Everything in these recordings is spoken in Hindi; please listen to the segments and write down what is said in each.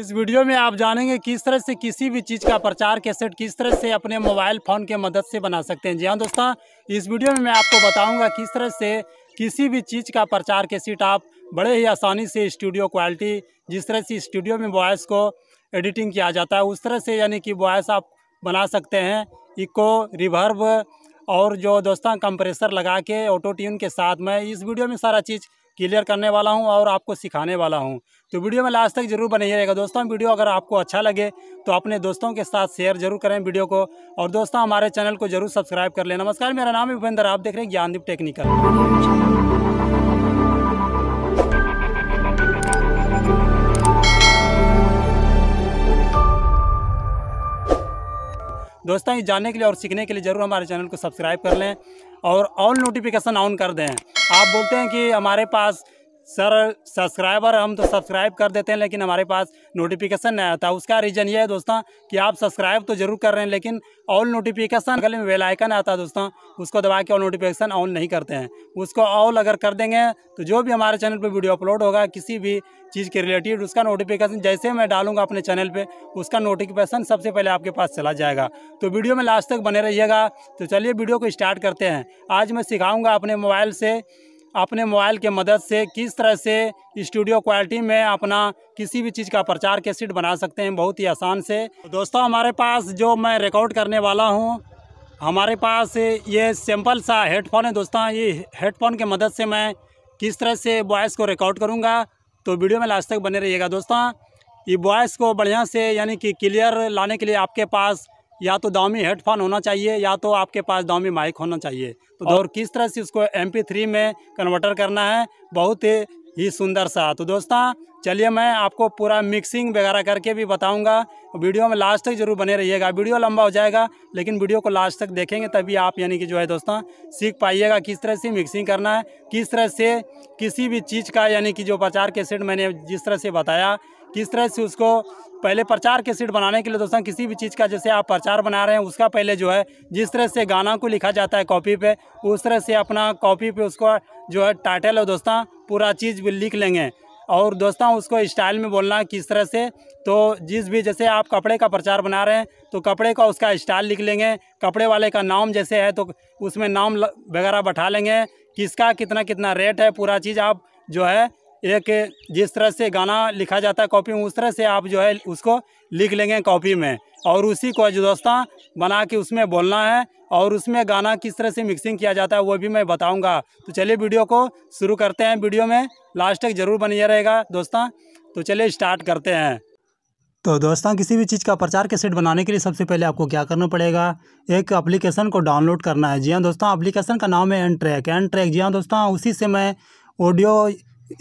इस वीडियो में आप जानेंगे किस तरह से किसी भी चीज़ का प्रचार कैसेट किस तरह से अपने मोबाइल फ़ोन के मदद से बना सकते हैं जी हाँ दोस्तों इस वीडियो में मैं आपको बताऊंगा किस तरह से किसी भी चीज़ का प्रचार कैसेट आप बड़े ही आसानी से स्टूडियो क्वालिटी जिस तरह से स्टूडियो में वॉयस को एडिटिंग किया जाता है उस तरह से यानी कि वॉयस आप बना सकते हैं इको रिवर्व और जो दोस्तों कंप्रेसर लगा के ऑटो ट्यून के साथ मैं इस वीडियो में सारा चीज़ क्लियर करने वाला हूँ और आपको सिखाने वाला हूँ तो वीडियो में लास्ट तक जरूर बने रहेगा दोस्तों वीडियो अगर आपको अच्छा लगे तो अपने दोस्तों के साथ शेयर जरूर करें वीडियो को और दोस्तों हमारे चैनल को जरूर सब्सक्राइब कर लें नमस्कार मेरा नाम है भूपेंद्र आप देख रहे हैं ज्ञानदीप टेक्निकल दोस्तों ये जानने के लिए और सीखने के लिए ज़रूर हमारे चैनल को सब्सक्राइब कर लें और ऑल नोटिफिकेशन ऑन कर दें आप बोलते हैं कि हमारे पास सर सब्सक्राइबर हम तो सब्सक्राइब कर देते हैं लेकिन हमारे पास नोटिफिकेशन नहीं आता उसका रीज़न ये है दोस्तों कि आप सब्सक्राइब तो जरूर कर रहे हैं लेकिन ऑल नोटिफिकेशन गले में वेल आइकन आता है दोस्तों उसको दबा के ऑल नोटिफिकेशन ऑन नहीं करते हैं उसको ऑल अगर कर देंगे तो जो भी हमारे चैनल पर वीडियो अपलोड होगा किसी भी चीज़ के रिलेटेड उसका नोटिफिकेशन जैसे मैं डालूंगा अपने चैनल पर उसका नोटिफिकेशन सबसे पहले आपके पास चला जाएगा तो वीडियो में लास्ट तक बने रहिएगा तो चलिए वीडियो को स्टार्ट करते हैं आज मैं सिखाऊँगा अपने मोबाइल से अपने मोबाइल के मदद से किस तरह से स्टूडियो क्वालिटी में अपना किसी भी चीज़ का प्रचार के सीट बना सकते हैं बहुत ही आसान से तो दोस्तों हमारे पास जो मैं रिकॉर्ड करने वाला हूँ हमारे पास ये सिंपल सा हेडफोन है दोस्तों ये हेडफोन के मदद से मैं किस तरह से बॉयस को रिकॉर्ड करूँगा तो वीडियो में लास्ट तक बने रहिएगा दोस्तों ये बॉयस को बढ़िया से यानी कि क्लियर लाने के लिए आपके पास या तो दाव हेडफोन होना चाहिए या तो आपके पास दाव माइक होना चाहिए तो और किस तरह से इसको एम थ्री में कन्वर्टर करना है बहुत ही सुंदर सा तो दोस्तों चलिए मैं आपको पूरा मिक्सिंग वगैरह करके भी बताऊंगा वीडियो में लास्ट तक जरूर बने रहिएगा वीडियो लंबा हो जाएगा लेकिन वीडियो को लास्ट तक देखेंगे तभी आप यानी कि जो है दोस्तों सीख पाइएगा किस तरह से मिक्सिंग करना है किस तरह से किसी भी चीज़ का यानी कि जो प्रचार के सेट मैंने जिस तरह से बताया किस तरह से उसको पहले प्रचार के सीट बनाने के लिए दोस्तों किसी भी चीज़ का जैसे आप प्रचार बना रहे हैं उसका पहले जो है जिस तरह से गाना को लिखा जाता है कॉपी पे उस तरह से अपना कॉपी पे उसको जो है टाइटल और दोस्तों पूरा चीज़ लिख लेंगे और दोस्तों उसको स्टाइल में बोलना किस तरह से तो जिस भी जैसे आप कपड़े का प्रचार बना रहे हैं तो कपड़े का उसका स्टाइल लिख लेंगे कपड़े वाले का नाम जैसे है तो उसमें नाम वगैरह बैठा लेंगे किसका कितना कितना रेट है पूरा चीज़ आप जो है एक जिस तरह से गाना लिखा जाता है कॉपी में उस तरह से आप जो है उसको लिख लेंगे कॉपी में और उसी को अजदस्ता बना के उसमें बोलना है और उसमें गाना किस तरह से मिक्सिंग किया जाता है वो भी मैं बताऊंगा तो चलिए वीडियो को शुरू करते हैं वीडियो में लास्ट तक ज़रूर बनिया रहेगा दोस्तों तो चलिए स्टार्ट करते हैं तो दोस्तों किसी भी चीज़ का प्रचार के सेट बनाने के लिए सबसे पहले आपको क्या करना पड़ेगा एक एप्लीकेशन को डाउनलोड करना है जी हाँ दोस्तों एप्लीकेशन का नाम है एन ट्रैक एन ट्रैक जी हाँ दोस्तों उसी से मैं ऑडियो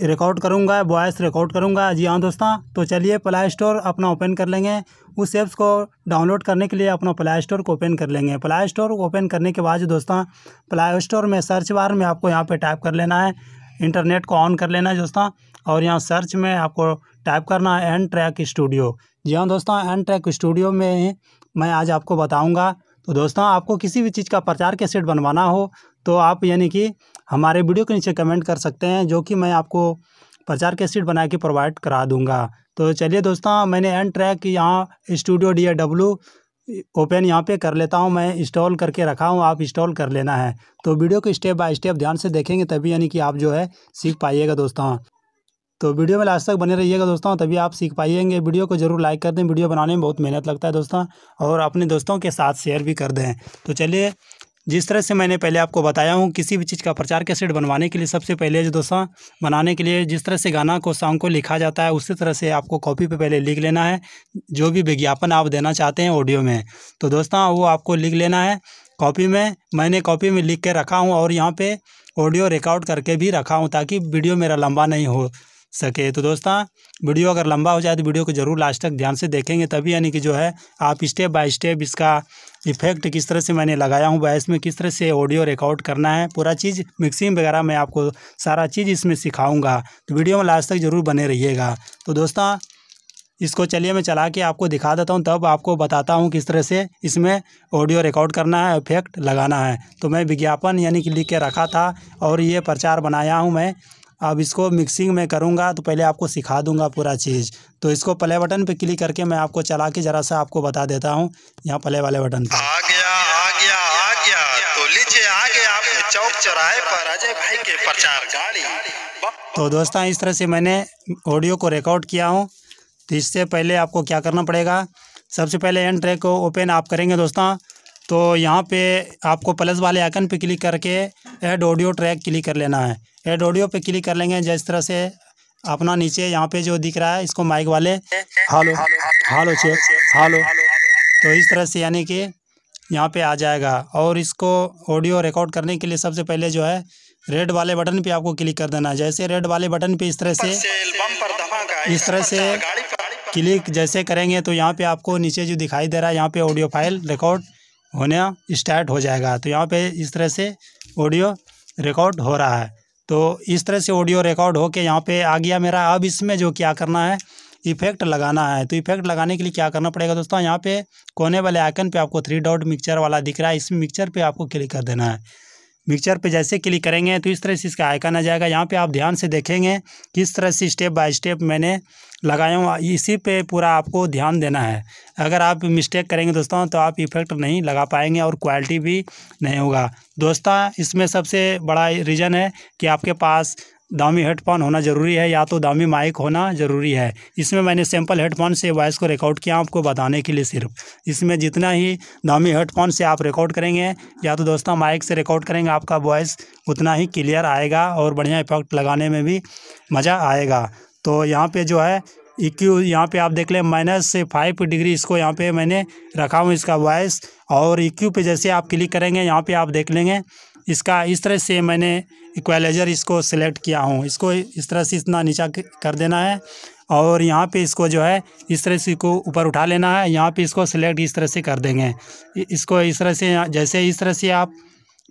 रिकॉर्ड करूँगा वॉइस रिकॉर्ड करूँगा जी हाँ दोस्तों तो चलिए प्ले स्टोर अपना ओपन कर लेंगे उस एप्स को डाउनलोड करने के लिए अपना प्ले स्टोर को ओपन कर लेंगे प्ले स्टोर ओपन करने के बाद दोस्तों प्ले स्टोर में सर्च बार में आपको यहाँ पर टाइप कर लेना है इंटरनेट को ऑन कर लेना है दोस्तों और यहाँ सर्च में आपको टाइप करना है एन ट्रैक स्टूडियो जी हाँ दोस्तों एन ट्रैक स्टूडियो में मैं आज आपको बताऊँगा तो दोस्तों आपको किसी भी चीज़ का प्रचार के सेट बनवाना हो तो आप यानी कि हमारे वीडियो के नीचे कमेंट कर सकते हैं जो कि मैं आपको प्रचार के सीट बना के प्रोवाइड करा दूंगा तो चलिए दोस्तों मैंने एंड ट्रैक यहाँ स्टूडियो डी डब्ल्यू ओपन यहाँ पे कर लेता हूँ मैं इंस्टॉल करके रखा हूँ आप इंस्टॉल कर लेना है तो वीडियो को स्टेप बाय स्टेप ध्यान से देखेंगे तभी यानी कि आप जो है सीख पाइएगा दोस्तों तो वीडियो में लास्ट तक बने रहिएगा दोस्तों तभी आप सीख पाइएंगे वीडियो को जरूर लाइक कर दें वीडियो बनाने में बहुत मेहनत लगता है दोस्तों और अपने दोस्तों के साथ शेयर भी कर दें तो चलिए जिस तरह से मैंने पहले आपको बताया हूँ किसी भी चीज़ का प्रचार के सेट बनवाने के लिए सबसे पहले जो दोस्तों बनाने के लिए जिस तरह से गाना को सॉन्ग को लिखा जाता है उसी तरह से आपको कॉपी पे पहले लिख लेना है जो भी विज्ञापन आप देना चाहते हैं ऑडियो में तो दोस्तों वो आपको लिख लेना है कॉपी में मैंने कॉपी में लिख के रखा हूँ और यहाँ पर ऑडियो रिकॉर्ड करके भी रखा हूँ ताकि वीडियो मेरा लंबा नहीं हो सके तो दोस्तों वीडियो अगर लंबा हो जाए तो वीडियो को ज़रूर लास्ट तक ध्यान से देखेंगे तभी यानी कि जो है आप स्टेप बाय स्टेप इसका इफेक्ट किस तरह से मैंने लगाया हूँ वॉइस में किस तरह से ऑडियो रिकॉर्ड करना है पूरा चीज़ मिक्सिंग वगैरह मैं आपको सारा चीज़ इसमें सिखाऊँगा तो वीडियो में लास्ट तक ज़रूर बने रहिएगा तो दोस्तों इसको चलिए मैं चला के आपको दिखा देता हूँ तब आपको बताता हूँ किस तरह से इसमें ऑडियो रिकॉर्ड करना है इफेक्ट लगाना है तो मैं विज्ञापन यानी कि लिख के रखा था और ये प्रचार बनाया हूँ मैं अब इसको मिक्सिंग में करूँगा तो पहले आपको सिखा दूँगा पूरा चीज़ तो इसको प्ले बटन पे क्लिक करके मैं आपको चला के ज़रा सा आपको बता देता हूँ यहाँ प्ले वाले बटन पर आ गया आ गया आ गया तो लीजिए आ गया चौक चौराहे पर अजय भाई के प्रचार गाड़ी तो दोस्तों इस तरह से मैंने ऑडियो को रिकॉर्ड किया हूँ तो इससे पहले आपको क्या करना पड़ेगा सबसे पहले एंड ट्रैक को ओपन आप करेंगे दोस्तों तो यहाँ पे आपको प्लस वाले आइकन पे क्लिक करके एड ऑडियो ट्रैक क्लिक कर लेना है एड ऑडियो पे क्लिक कर लेंगे जिस तरह से अपना नीचे यहाँ पे जो दिख रहा है इसको माइक वाले हालो हालो चे हालो तो इस तरह से यानी कि यहाँ पे आ जाएगा और इसको ऑडियो रिकॉर्ड करने के लिए सबसे पहले जो है रेड वाले बटन पे आपको क्लिक कर देना है जैसे रेड वाले बटन पे इस तरह से इस तरह से क्लिक जैसे करेंगे तो यहाँ पे आपको नीचे जो दिखाई दे रहा है यहाँ पे ऑडियो फाइल रिकॉर्ड होना स्टार्ट हो जाएगा तो यहाँ पे इस तरह से ऑडियो रिकॉर्ड हो रहा है तो इस तरह से ऑडियो रिकॉर्ड होके यहाँ पे आ गया मेरा अब इसमें जो क्या करना है इफेक्ट लगाना है तो इफेक्ट लगाने के लिए क्या करना पड़ेगा दोस्तों यहाँ पे कोने वाले आइकन पे आपको थ्री डॉट मिक्सचर वाला दिख रहा है इसमें मिक्सचर पे आपको क्लिक कर देना है मिक्सचर पे जैसे क्लिक करेंगे तो इस तरह से इसका आइकन आ जाएगा यहाँ पे आप ध्यान से देखेंगे किस तरह से स्टेप बाय स्टेप मैंने लगाया हूँ इसी पे पूरा आपको ध्यान देना है अगर आप मिस्टेक करेंगे दोस्तों तो आप इफ़ेक्ट नहीं लगा पाएंगे और क्वालिटी भी नहीं होगा दोस्तों इसमें सबसे बड़ा रीज़न है कि आपके पास दामी हेडफोन होना ज़रूरी है या तो दामी माइक होना ज़रूरी है इसमें मैंने सैंपल हेडफोन से वॉइस को रिकॉर्ड किया आपको बताने के लिए सिर्फ इसमें जितना ही दामी हेडफोन से आप रिकॉर्ड करेंगे या तो दोस्तों माइक से रिकॉर्ड करेंगे आपका वॉइस उतना ही क्लियर आएगा और बढ़िया इफेक्ट लगाने में भी मज़ा आएगा तो यहाँ पे जो है इक्यू e यहाँ पे आप देख लें माइनस से फाइव डिग्री इसको यहाँ पे मैंने रखा हूँ इसका वॉइस और इक्यू e पे जैसे आप क्लिक करेंगे यहाँ पे आप देख लेंगे इसका इस तरह से मैंने इक्वलाइजर इसको सिलेक्ट किया हूँ इसको इस तरह से इतना नीचा कर देना है और यहाँ पे इसको जो है इस तरह से को ऊपर उठा लेना है यहाँ पे इसको सिलेक्ट इस तरह से कर देंगे इसको इस तरह से जैसे इस तरह से आप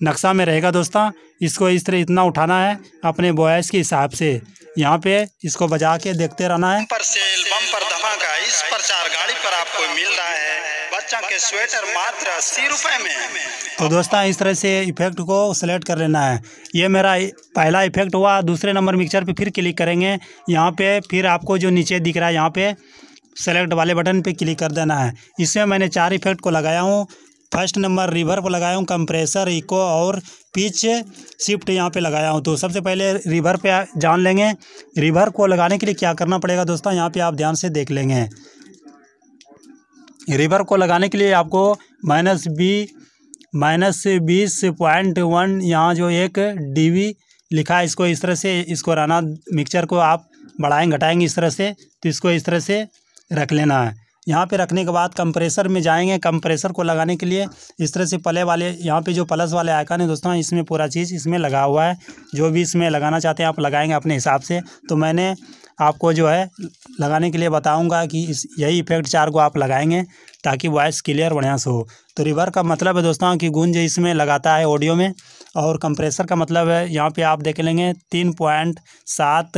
नक्शा में रहेगा दोस्तों इसको इस तरह इतना उठाना है अपने बॉयस के हिसाब से यहाँ पे इसको बजा के देखते रहना है पर सेल बम्पर धमाका इस प्रचार गाड़ी पर आपको मिल रहा है बच्चा के स्वेटर मात्र अस्सी रुपए में तो दोस्तों इस तरह से इफेक्ट को सेलेक्ट कर लेना है ये मेरा पहला इफेक्ट हुआ दूसरे नंबर मिक्सर पे फिर क्लिक करेंगे यहाँ पे फिर आपको जो नीचे दिख रहा है यहाँ पे सेलेक्ट वाले बटन पे क्लिक कर देना है इसमें मैंने चार इफेक्ट को लगाया हूँ फर्स्ट नंबर रिवर्ब लगाया हूँ कंप्रेसर इको और पिच शिफ्ट यहाँ पे लगाया हूँ तो सबसे पहले रिवर पे जान लेंगे रिवर को लगाने के लिए क्या करना पड़ेगा दोस्तों यहाँ पे आप ध्यान से देख लेंगे रिवर को लगाने के लिए आपको माइनस बी माइनस बीस पॉइंट वन यहाँ जो एक डी लिखा है इसको इस तरह से इसको राना मिक्सचर को आप बढ़ाएंगे घटाएँगे इस तरह से तो इसको इस तरह से रख लेना है यहाँ पे रखने के बाद कंप्रेसर में जाएंगे कंप्रेसर को लगाने के लिए इस तरह से पले वाले यहाँ पे जो प्लस वाले आइकन है दोस्तों इसमें पूरा चीज़ इसमें लगा हुआ है जो भी इसमें लगाना चाहते हैं आप लगाएंगे अपने हिसाब से तो मैंने आपको जो है लगाने के लिए बताऊंगा कि इस यही इफेक्ट चार को आप लगाएंगे ताकि वॉइस क्लियर बढ़िया से हो तो रिवर का मतलब है दोस्तों कि गूंज इसमें लगाता है ऑडियो में और कंप्रेसर का मतलब है यहाँ पे आप देख लेंगे तीन पॉइंट सात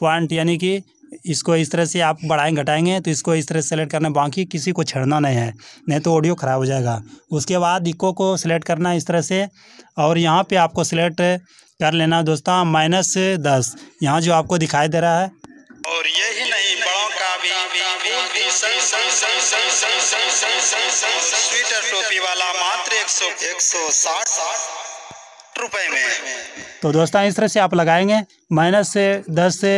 पॉइंट यानी कि इसको इस तरह से आप बढ़ाएंगे घटाएंगे तो इसको इस तरह से सेलेक्ट करना बाकी किसी को छेड़ना नहीं है नहीं तो ऑडियो ख़राब हो जाएगा उसके बाद इको को सिलेक्ट करना इस तरह से और यहाँ पे आपको सिलेक्ट कर लेना दोस्तों माइनस दस यहाँ जो आपको दिखाई दे रहा है और यही नहीं बड़ों का भी स्वीटर टोपी वाला मात्र एक सौ एक सौ साठ रुपए में तो दोस्तों इस तरह से आप लगाएंगे माइनस से दस से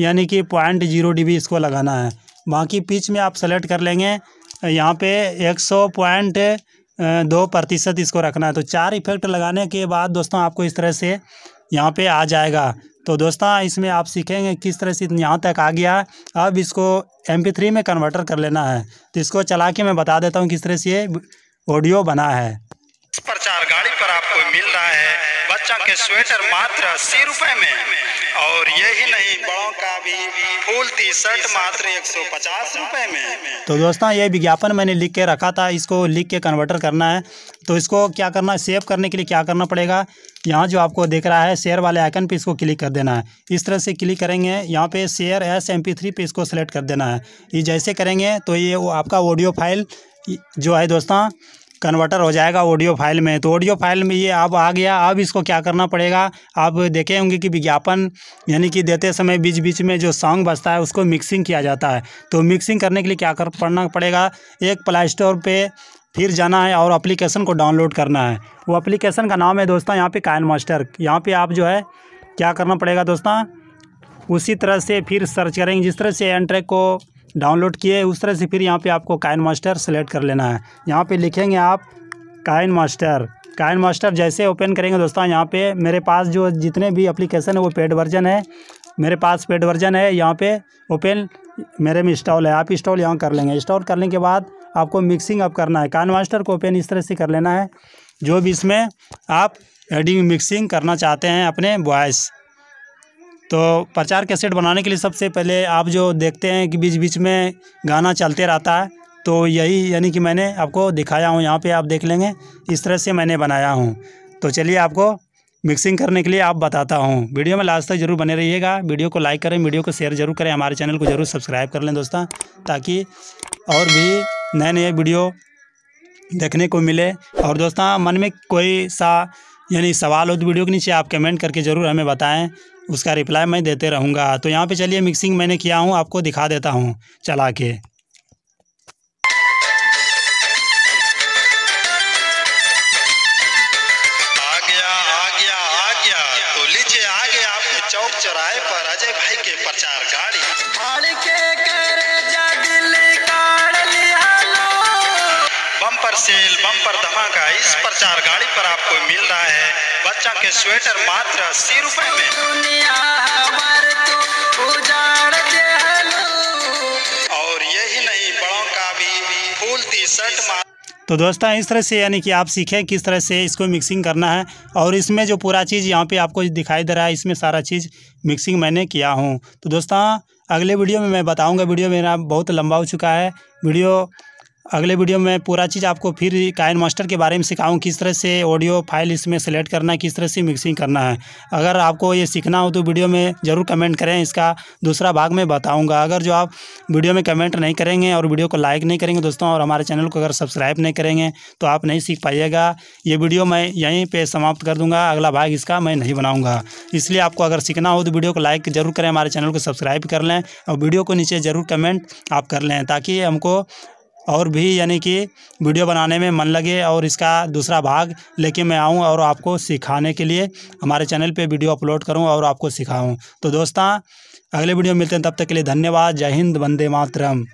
यानी कि पॉइंट जीरो डी इसको लगाना है बाकी पिच में आप सेलेक्ट कर लेंगे यहाँ पे एक सौ पॉइंट दो प्रतिशत इसको रखना है तो चार इफेक्ट लगाने के बाद दोस्तों आपको इस तरह से यहाँ पे आ जाएगा तो दोस्तों इसमें आप सीखेंगे किस तरह से यहाँ तक आ गया अब इसको एम थ्री में कन्वर्टर कर लेना है तो इसको चला के मैं बता देता हूँ किस तरह से ऑडियो बना है प्रचार गाड़ी पर आपको मिल रहा है बच्चा के स्वेटर मात्र अस्सी रुपए में और यही नहीं बड़ों का भी फूल टी शर्ट मात्र एक सौ पचास रुपये में तो दोस्तों ये विज्ञापन मैंने लिख के रखा था इसको लिख के कन्वर्टर करना है तो इसको क्या करना है सेव करने के लिए क्या करना पड़ेगा यहाँ जो आपको देख रहा है शेयर वाले आइकन पे इसको क्लिक कर देना है इस तरह से क्लिक करेंगे यहाँ पे share as M P three पे इसको सेलेक्ट कर देना है ये जैसे करेंगे तो ये वो आपका ऑडियो फाइल जो है दोस्तों कन्वर्टर हो जाएगा ऑडियो फाइल में तो ऑडियो फाइल में ये अब आ गया अब इसको क्या करना पड़ेगा आप देखे होंगे कि विज्ञापन यानी कि देते समय बीच बीच में जो सॉन्ग बजता है उसको मिक्सिंग किया जाता है तो मिक्सिंग करने के लिए क्या कर पढ़ना पड़ेगा एक प्ले स्टोर पर फिर जाना है और अप्लीकेशन को डाउनलोड करना है वो अप्लीकेशन का नाम है दोस्तों यहाँ पर कायन मास्टर यहाँ पर आप जो है क्या करना पड़ेगा दोस्तों उसी तरह से फिर सर्च करेंगे जिस तरह से एंट्रेक को डाउनलोड किए उस तरह से फिर यहाँ पे आपको काइन मास्टर सेलेक्ट कर लेना है यहाँ पे लिखेंगे आप काइन मास्टर काइन मास्टर जैसे ओपन करेंगे दोस्तों यहाँ पे मेरे पास जो जितने भी एप्लीकेशन है वो पेड वर्जन है मेरे पास पेड वर्जन है यहाँ पे ओपन मेरे में इंस्टॉल है आप इंस्टॉल यहाँ कर लेंगे इंस्टॉल करने के बाद आपको मिक्सिंग अप करना है काइन मास्टर को ओपन इस तरह से कर लेना है जो भी इसमें आप एडिंग मिक्सिंग करना चाहते हैं अपने वॉइस तो प्रचार कैसेट बनाने के लिए सबसे पहले आप जो देखते हैं कि बीच बीच में गाना चलते रहता है तो यही यानी कि मैंने आपको दिखाया हूँ यहाँ पे आप देख लेंगे इस तरह से मैंने बनाया हूँ तो चलिए आपको मिक्सिंग करने के लिए आप बताता हूँ वीडियो में लास्ट तक जरूर बने रहिएगा वीडियो को लाइक करें वीडियो को शेयर जरूर करें हमारे चैनल को जरूर सब्सक्राइब कर लें दोस्तों ताकि और भी नए नए वीडियो देखने को मिले और दोस्तों मन में कोई सा यानी सवाल हो तो वीडियो के नीचे आप कमेंट करके ज़रूर हमें बताएं उसका रिप्लाई मैं देते रहूँगा तो यहाँ पे चलिए मिक्सिंग मैंने किया हूँ आपको दिखा देता हूँ चला के मुनाफा का इस प्रचार गाड़ी पर आपको मिल रहा है बच्चा के स्वेटर मात्र अस्सी रुपए में और यही नहीं बड़ों का भी फूल टी शर्ट तो दोस्तों इस तरह से यानी कि आप सीखें किस तरह से इसको मिक्सिंग करना है और इसमें जो पूरा चीज़ यहाँ पे आपको दिखाई दे रहा है इसमें सारा चीज़ मिक्सिंग मैंने किया हूँ तो दोस्तों अगले वीडियो में मैं बताऊँगा वीडियो मेरा बहुत लंबा हो चुका है वीडियो अगले वीडियो में पूरा चीज़ आपको फिर कायन मास्टर के बारे में सिखाऊँ किस तरह से ऑडियो फाइल इसमें सेलेक्ट करना है किस तरह से मिक्सिंग करना है अगर आपको ये सीखना हो तो वीडियो में ज़रूर कमेंट करें इसका दूसरा भाग मैं बताऊंगा अगर जो आप वीडियो में कमेंट नहीं करेंगे और वीडियो को लाइक नहीं करेंगे दोस्तों और हमारे चैनल को अगर सब्सक्राइब नहीं करेंगे तो आप नहीं सीख पाइएगा ये वीडियो मैं यहीं पर समाप्त कर दूँगा अगला भाग इसका मैं नहीं बनाऊँगा इसलिए आपको अगर सीखना हो तो वीडियो को लाइक ज़रूर करें हमारे चैनल को सब्सक्राइब कर लें और वीडियो को नीचे ज़रूर कमेंट आप कर लें ताकि हमको और भी यानी कि वीडियो बनाने में मन लगे और इसका दूसरा भाग लेके मैं आऊँ और आपको सिखाने के लिए हमारे चैनल पे वीडियो अपलोड करूँ और आपको सिखाऊँ तो दोस्तों अगले वीडियो मिलते हैं तब तक के लिए धन्यवाद जय हिंद वंदे मातरम